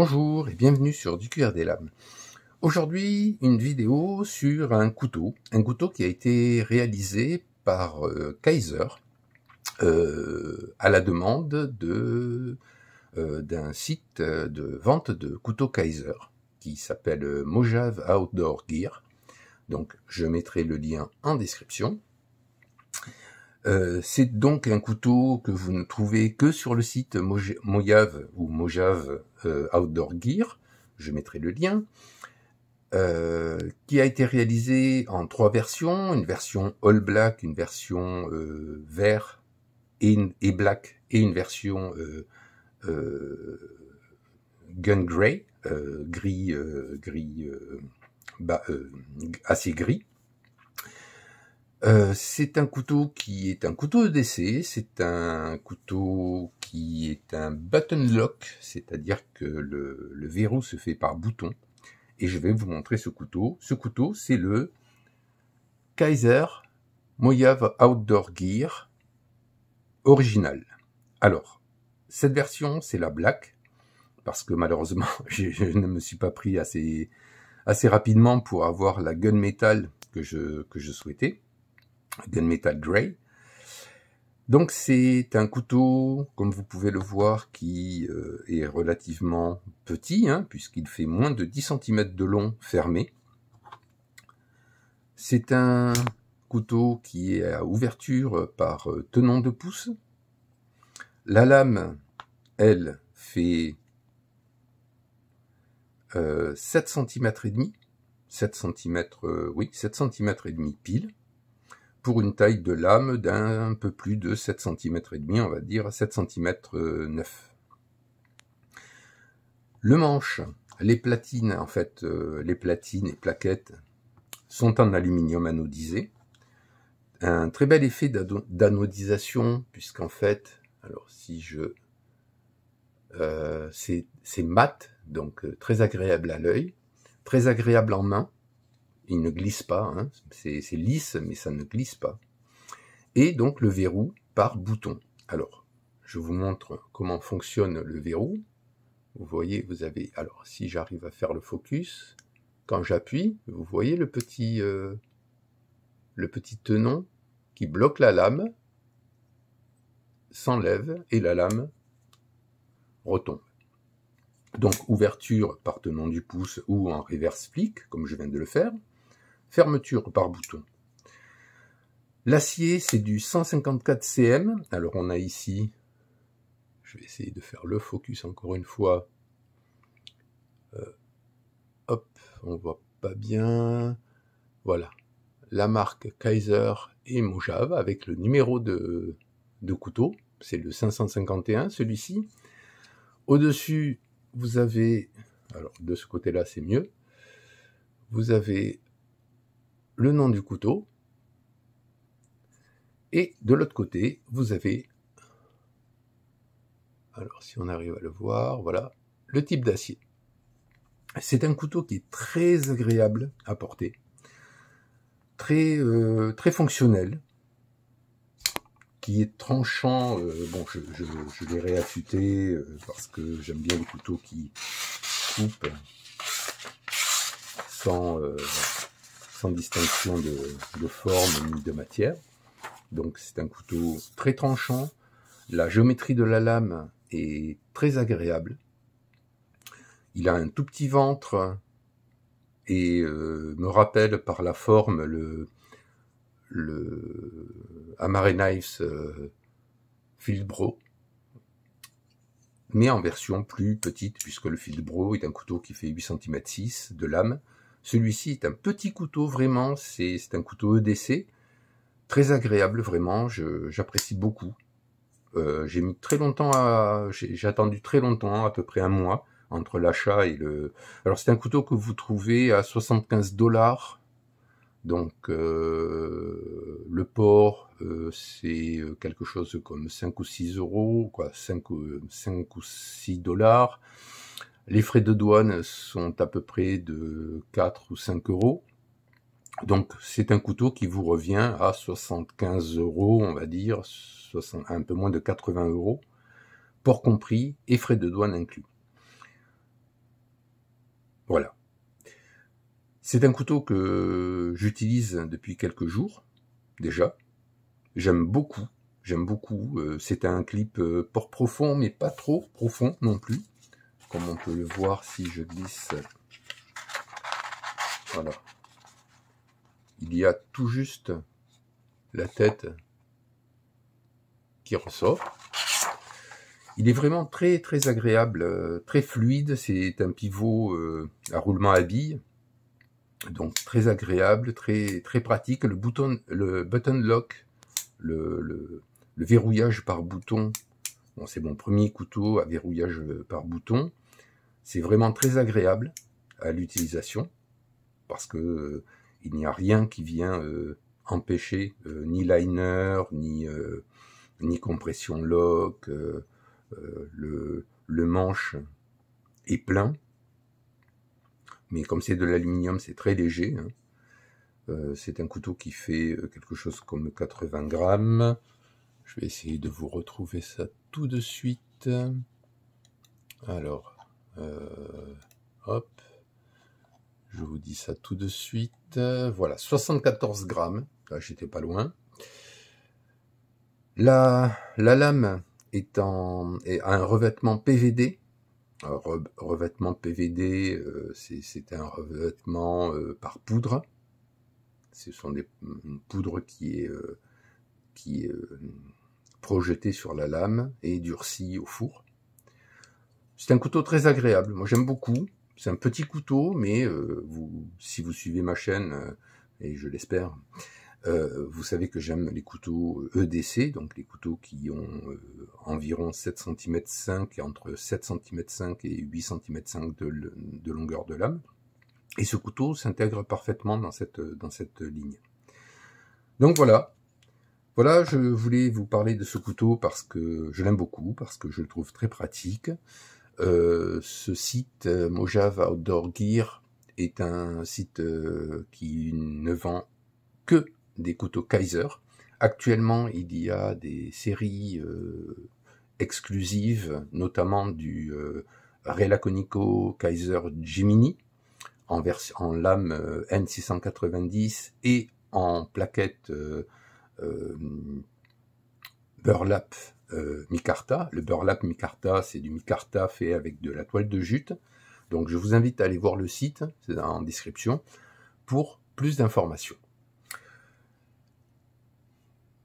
Bonjour et bienvenue sur Du des Lames. Aujourd'hui, une vidéo sur un couteau, un couteau qui a été réalisé par euh, Kaiser euh, à la demande de euh, d'un site de vente de couteaux Kaiser qui s'appelle Mojave Outdoor Gear. Donc je mettrai le lien en description. Euh, c'est donc un couteau que vous ne trouvez que sur le site Mojave ou Mojave euh, Outdoor Gear, je mettrai le lien, euh, qui a été réalisé en trois versions, une version all black, une version vert et, black, et une version gun gray, gris, gris assez gris. Euh, c'est un couteau qui est un couteau d'essai, c'est un couteau qui est un button lock, c'est-à-dire que le, verrou se fait par bouton. Et je vais vous montrer ce couteau. Ce couteau, c'est le Kaiser Moyave Outdoor Gear original. Alors, cette version, c'est la black, parce que malheureusement, je, ne me suis pas pris assez, assez rapidement pour avoir la gun metal que je, que je souhaitais. Grey. Donc c'est un couteau, comme vous pouvez le voir, qui euh, est relativement petit, hein, puisqu'il fait moins de 10 cm de long fermé. C'est un couteau qui est à ouverture par euh, tenon de pouce. La lame, elle, fait euh, 7 cm et demi. 7 cm, euh, oui, 7 cm et demi pile pour une taille de lame d'un peu plus de 7 cm et demi, on va dire 7 cm 9. Le manche, les platines en fait, euh, les platines et plaquettes sont en aluminium anodisé. Un très bel effet d'anodisation puisqu'en fait, alors si je euh, c'est mat, donc euh, très agréable à l'œil, très agréable en main il ne glisse pas, hein. c'est lisse, mais ça ne glisse pas. Et donc le verrou par bouton. Alors, je vous montre comment fonctionne le verrou. Vous voyez, vous avez, alors si j'arrive à faire le focus, quand j'appuie, vous voyez le petit, euh, le petit tenon qui bloque la lame, s'enlève et la lame retombe. Donc ouverture par tenon du pouce ou en reverse flic, comme je viens de le faire. Fermeture par bouton. L'acier, c'est du 154 cm. Alors on a ici, je vais essayer de faire le focus encore une fois. Euh, hop, on voit pas bien. Voilà, la marque Kaiser et Mojave avec le numéro de, de couteau. C'est le 551, celui-ci. Au-dessus, vous avez, alors de ce côté-là, c'est mieux. Vous avez le nom du couteau. Et de l'autre côté, vous avez, alors si on arrive à le voir, voilà, le type d'acier. C'est un couteau qui est très agréable à porter, très, euh, très fonctionnel, qui est tranchant. Euh, bon, je, vais je euh, parce que j'aime bien les couteaux qui coupent sans, sans distinction de, forme ni de matière. Donc c'est un couteau très tranchant. La géométrie de la lame est très agréable. Il a un tout petit ventre et euh, me rappelle par la forme le, le Knives euh, mais en version plus petite puisque le Fieldbro est un couteau qui fait 8 cm 6 de lame celui-ci est un petit couteau, vraiment, c'est un couteau EDC, très agréable, vraiment, j'apprécie beaucoup. Euh, j'ai mis très longtemps à... j'ai attendu très longtemps, à peu près un mois, entre l'achat et le... Alors c'est un couteau que vous trouvez à 75 dollars, donc euh, le port, euh, c'est quelque chose comme 5 ou 6 euros, quoi, 5, 5 ou 6 dollars. Les frais de douane sont à peu près de 4 ou 5 euros. Donc c'est un couteau qui vous revient à 75 euros, on va dire, un peu moins de 80 euros, port compris et frais de douane inclus. Voilà. C'est un couteau que j'utilise depuis quelques jours déjà. J'aime beaucoup, j'aime beaucoup. Euh, c'est un clip euh, port profond, mais pas trop profond non plus comme on peut le voir si je glisse. Voilà. Il y a tout juste la tête qui ressort. Il est vraiment très très agréable, euh, très fluide. C'est un pivot euh, à roulement à billes. Donc très agréable, très très pratique. Le bouton, le button lock, le, le verrouillage par bouton c'est mon premier couteau à verrouillage euh, par bouton. C'est vraiment très agréable à l'utilisation parce que euh, il n'y a rien qui vient euh, empêcher ni liner, ni, ni compression lock. Le, manche est plein, mais comme c'est de l'aluminium, c'est très léger. Hein. c'est un couteau qui fait quelque chose comme 80 grammes. Je vais essayer de vous retrouver ça tout de suite. Alors, euh, hop, je vous dis ça tout de suite. Voilà, 74 grammes. Là, ah, j'étais pas loin. La, la lame est en est, un revêtement PVD. revêtement PVD, euh, c'est un revêtement euh, par poudre. Ce sont des poudres qui est qui est projeté sur la lame et durci au four. C'est un couteau très agréable, moi j'aime beaucoup. C'est un petit couteau, mais euh, vous, si vous suivez ma chaîne, euh, et je l'espère, euh, vous savez que j'aime les couteaux EDC, e donc les couteaux qui ont environ 7 cm 5 entre 7 cm 5 et 8 cm 5 de, de longueur de lame. Et ce couteau s'intègre parfaitement dans cette, dans cette ligne. Donc voilà, voilà, je voulais vous parler de ce couteau parce que je l'aime beaucoup, parce que je le trouve très pratique. Euh, ce site euh, Mojave Outdoor Gear est un site euh, qui ne vend que des couteaux Kaiser. Actuellement, il y a des séries exclusives, notamment du Relaconico Kaiser Gemini en, en lame N690 et en plaquette euh, burlap euh, micarta. Le burlap micarta, c'est du micarta fait avec de la toile de jute. Donc je vous invite à aller voir le site, c'est en description, pour plus d'informations.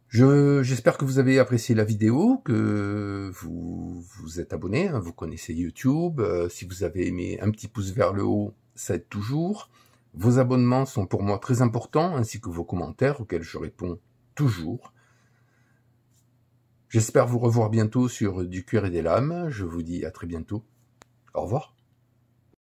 J'espère que vous avez apprécié la vidéo, que vous vous êtes abonné, hein, vous connaissez YouTube. Euh, si vous avez aimé, un petit pouce vers le haut, ça aide toujours. Vos abonnements sont pour moi très importants, ainsi que vos commentaires auxquels je réponds toujours. J'espère vous revoir bientôt sur Du cuir et des lames. Je vous dis à très bientôt. Au revoir.